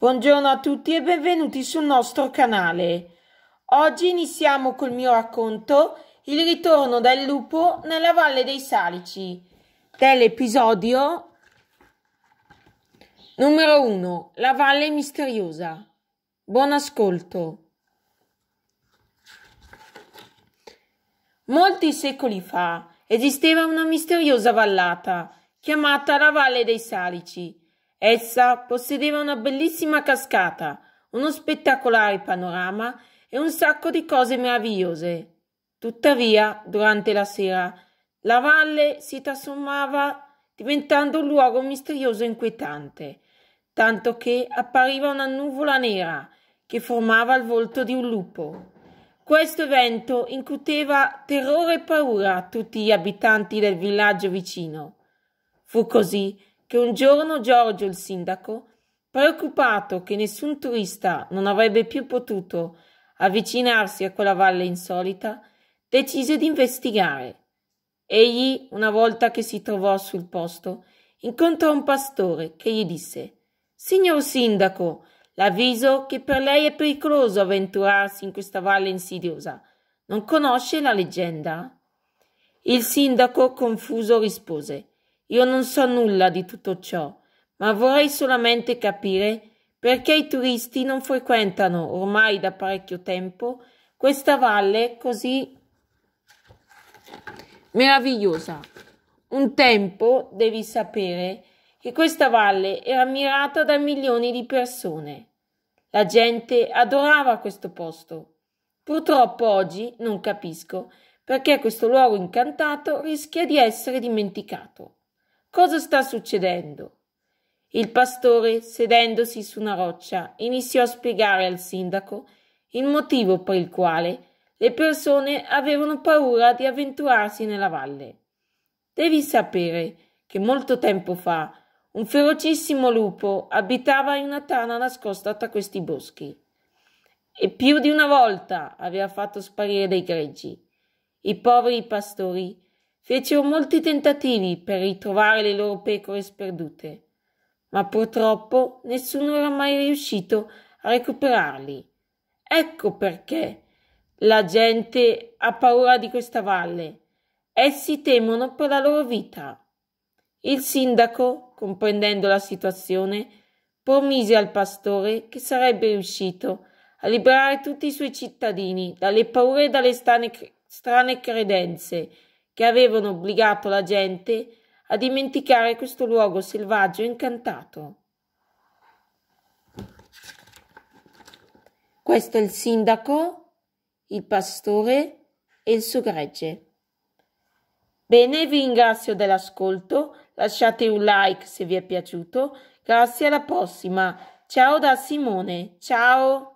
Buongiorno a tutti e benvenuti sul nostro canale. Oggi iniziamo col mio racconto Il ritorno del lupo nella Valle dei Salici dell'episodio numero 1 La Valle Misteriosa. Buon ascolto. Molti secoli fa esisteva una misteriosa vallata chiamata la Valle dei Salici Essa possedeva una bellissima cascata, uno spettacolare panorama e un sacco di cose meravigliose. Tuttavia, durante la sera, la valle si trasformava diventando un luogo misterioso e inquietante, tanto che appariva una nuvola nera che formava il volto di un lupo. Questo evento incuteva terrore e paura a tutti gli abitanti del villaggio vicino. Fu così che un giorno Giorgio il sindaco, preoccupato che nessun turista non avrebbe più potuto avvicinarsi a quella valle insolita, decise di investigare. Egli, una volta che si trovò sul posto, incontrò un pastore che gli disse Signor sindaco, l'avviso che per lei è pericoloso avventurarsi in questa valle insidiosa. Non conosce la leggenda? Il sindaco, confuso, rispose io non so nulla di tutto ciò, ma vorrei solamente capire perché i turisti non frequentano ormai da parecchio tempo questa valle così meravigliosa. Un tempo, devi sapere, che questa valle era ammirata da milioni di persone. La gente adorava questo posto. Purtroppo oggi non capisco perché questo luogo incantato rischia di essere dimenticato. Cosa sta succedendo? Il pastore, sedendosi su una roccia, iniziò a spiegare al sindaco il motivo per il quale le persone avevano paura di avventurarsi nella valle. Devi sapere che molto tempo fa un ferocissimo lupo abitava in una tana nascosta tra questi boschi e più di una volta aveva fatto sparire dei greggi. I poveri pastori Fecero molti tentativi per ritrovare le loro pecore sperdute, ma purtroppo nessuno era mai riuscito a recuperarli. Ecco perché la gente ha paura di questa valle. Essi temono per la loro vita. Il sindaco, comprendendo la situazione, promise al pastore che sarebbe riuscito a liberare tutti i suoi cittadini dalle paure e dalle strane credenze che avevano obbligato la gente a dimenticare questo luogo selvaggio e incantato. Questo è il sindaco, il pastore e il suo gregge. Bene, vi ringrazio dell'ascolto, lasciate un like se vi è piaciuto, grazie alla prossima, ciao da Simone, ciao!